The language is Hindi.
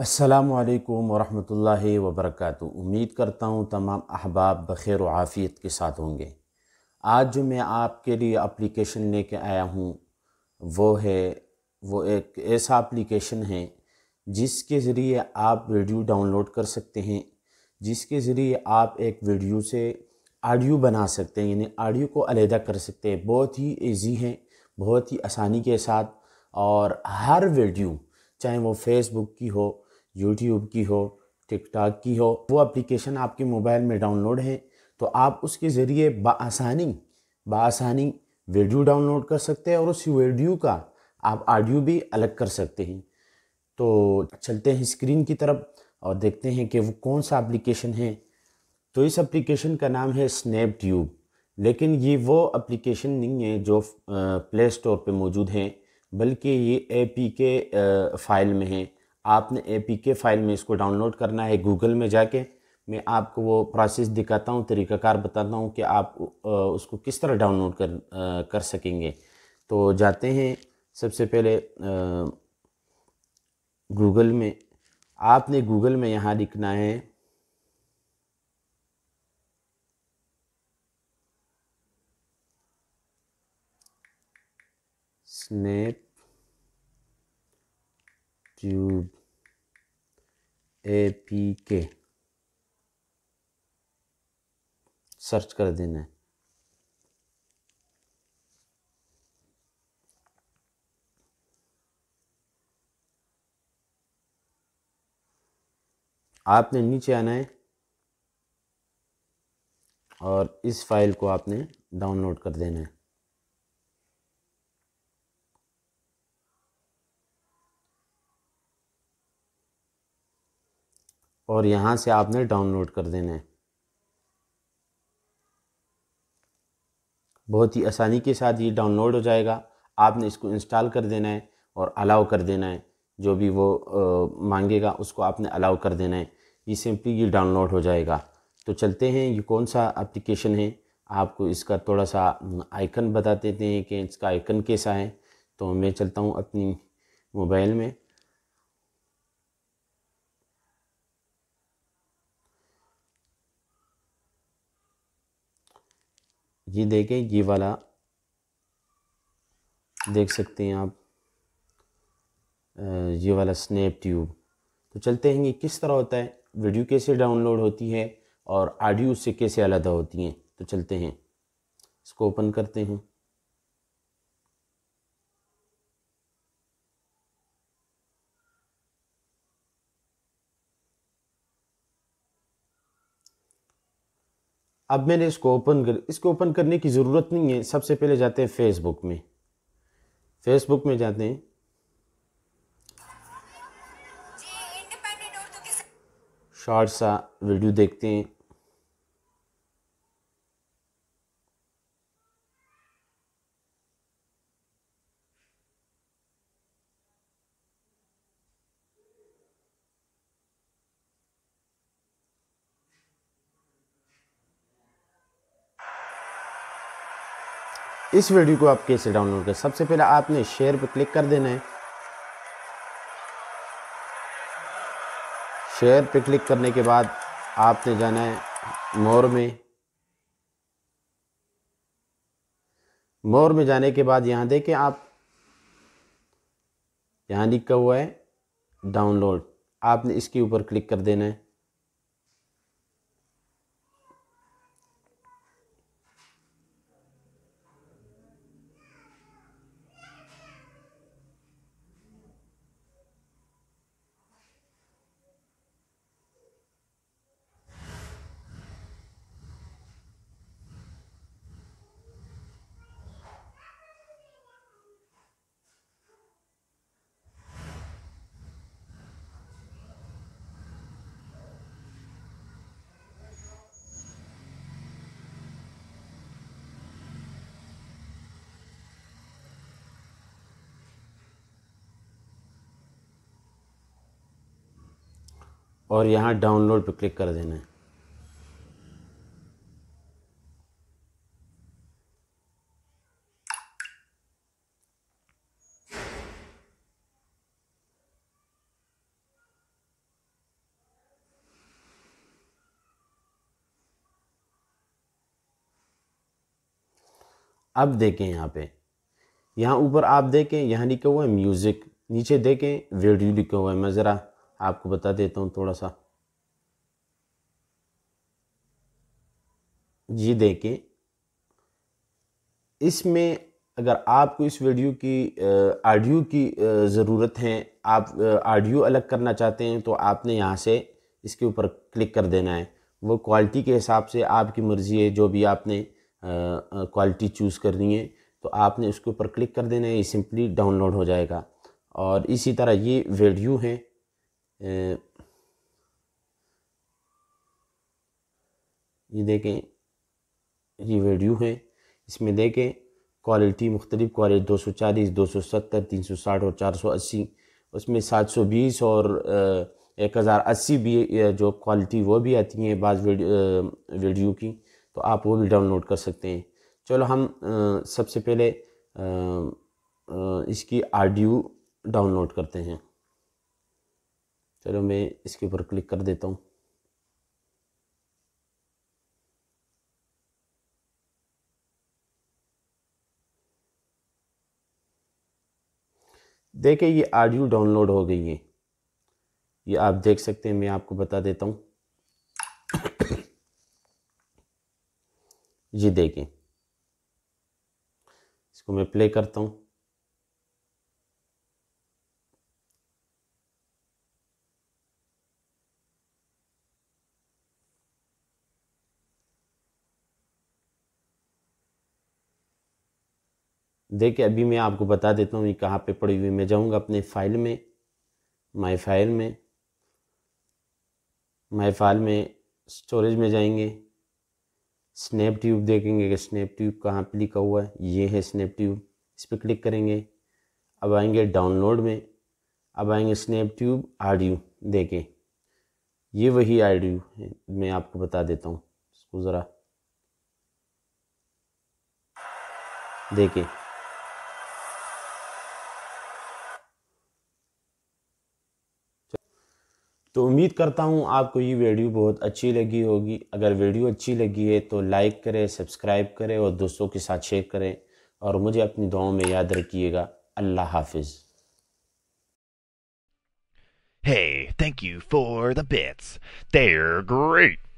असलकम वरहमल वबरक उम्मीद करता हूँ तमाम अहबाब बखैर आफ़ियत के साथ होंगे आज जो मैं आपके लिए एप्लीकेशन लेके आया हूँ वो है वो एक ऐसा अप्लीकेशन है जिसके ज़रिए आप वीडियो डाउनलोड कर सकते हैं जिसके ज़रिए आप एक वीडियो से आडियो बना सकते हैं यानी आडियो को अलहदा कर सकते हैं बहुत ही ईजी है बहुत ही आसानी के साथ और हर वीडियो चाहे वो फेसबुक की हो यूट्यूब की हो टिकटॉक की हो वो एप्लीकेशन आपके मोबाइल में डाउनलोड है तो आप उसके ज़रिए बसानी बसानी वीडियो डाउनलोड कर सकते हैं और उस वीडियो का आप ऑडियो भी अलग कर सकते हैं तो चलते हैं स्क्रीन की तरफ और देखते हैं कि वो कौन सा एप्लीकेशन है तो इस एप्लीकेशन का नाम है स्नैप ट्यूब लेकिन ये वो एप्लीकेशन नहीं है जो प्ले स्टोर पे मौजूद हैं बल्कि ये ए पी के फाइल में है आपने ए पी के फाइल में इसको डाउनलोड करना है गूगल में जाके मैं आपको वो प्रोसेस दिखाता हूँ तरीकाकार बताता हूँ कि आप उसको किस तरह डाउनलोड कर कर सकेंगे तो जाते हैं सबसे पहले गूगल में आपने गूगल में यहाँ लिखना है snap tube A P K search कर देना है आपने नीचे आना है और इस फाइल को आपने डाउनलोड कर देना है और यहाँ से आपने डाउनलोड कर देना है बहुत ही आसानी के साथ ये डाउनलोड हो जाएगा आपने इसको इंस्टॉल कर देना है और अलाउ कर देना है जो भी वो आ, मांगेगा उसको आपने अलाउ कर देना है ये सिंपली ये डाउनलोड हो जाएगा तो चलते हैं ये कौन सा एप्लीकेशन है आपको इसका थोड़ा सा आइकन बता देते हैं कि इसका आइकन कैसा है तो मैं चलता हूँ अपनी मोबाइल में ये देखें ये वाला देख सकते हैं आप ये वाला स्नैप ट्यूब तो चलते हैं ये किस तरह होता है वीडियो कैसे डाउनलोड होती है और ऑडियो उससे कैसे अलग होती हैं तो चलते हैं इसको ओपन करते हैं अब मैंने इसको ओपन कर इसको ओपन करने की ज़रूरत नहीं है सबसे पहले जाते हैं फेसबुक में फेसबुक में जाते हैं शॉर्ट सा वीडियो देखते हैं इस वीडियो को आप कैसे डाउनलोड करें सबसे पहले आपने शेयर पर क्लिक कर देना है शेयर पे क्लिक करने के बाद आपने जाना है मोर में मोर में जाने के बाद यहाँ देखें आप यहाँ लिखा हुआ है डाउनलोड आपने इसके ऊपर क्लिक कर देना है और यहाँ डाउनलोड पर क्लिक कर देना है अब देखें यहाँ पे यहाँ ऊपर आप देखें यहाँ लिखा हुआ है म्यूज़िक नीचे देखें वीडियो लिखा हुआ है मैं ज़रा आपको बता देता हूँ थोड़ा सा जी देखें इसमें अगर आपको इस वीडियो की ऑडियो की ज़रूरत है आप ऑडियो अलग करना चाहते हैं तो आपने यहाँ से इसके ऊपर क्लिक कर देना है वो क्वालिटी के हिसाब से आपकी मर्ज़ी है जो भी आपने क्वालिटी चूज़ करनी है तो आपने उसके ऊपर क्लिक कर देना है ये सिंपली डाउनलोड हो जाएगा और इसी तरह ये वीडियो हैं ये देखें ये वीडियो है इसमें देखें क्वालिटी मुख्तलिफ क्वालिटी दो सौ चालीस दो सौ सत्तर तीन सौ साठ और चार सौ अस्सी उसमें सात सौ बीस और एक हज़ार अस्सी भी जो क्वालिटी वो भी आती है बाज़ वीडियो की तो आप वो भी डाउनलोड कर सकते हैं चलो हम सबसे पहले इसकी आडियो डाउनलोड करते हैं चलो मैं इसके ऊपर क्लिक कर देता हूँ देखिए ये ऑडियो डाउनलोड हो गई है ये आप देख सकते हैं मैं आपको बता देता हूँ ये देखें इसको मैं प्ले करता हूँ देखिए अभी मैं आपको बता देता हूँ ये कहाँ पे पड़ी हुई मैं जाऊँगा अपने फाइल में माय फाइल में माय फाइल में स्टोरेज में जाएंगे स्नैप ट्यूब देखेंगे कि स्नैप ट्यूब कहाँ पर लिखा हुआ है ये है स्नैप ट्यूब इस पर क्लिक करेंगे अब आएंगे डाउनलोड में अब आएंगे स्नैप ट्यूब आडियो देखें ये वही आडियो है मैं आपको बता देता हूँ इसको ज़रा देखें तो उम्मीद करता हूँ आपको ये वीडियो बहुत अच्छी लगी होगी अगर वीडियो अच्छी लगी है तो लाइक करें सब्सक्राइब करें और दोस्तों के साथ शेयर करें और मुझे अपनी दुआओं में याद रखिएगा अल्लाह हाफिज़ Hey, thank you for the bits. They're great.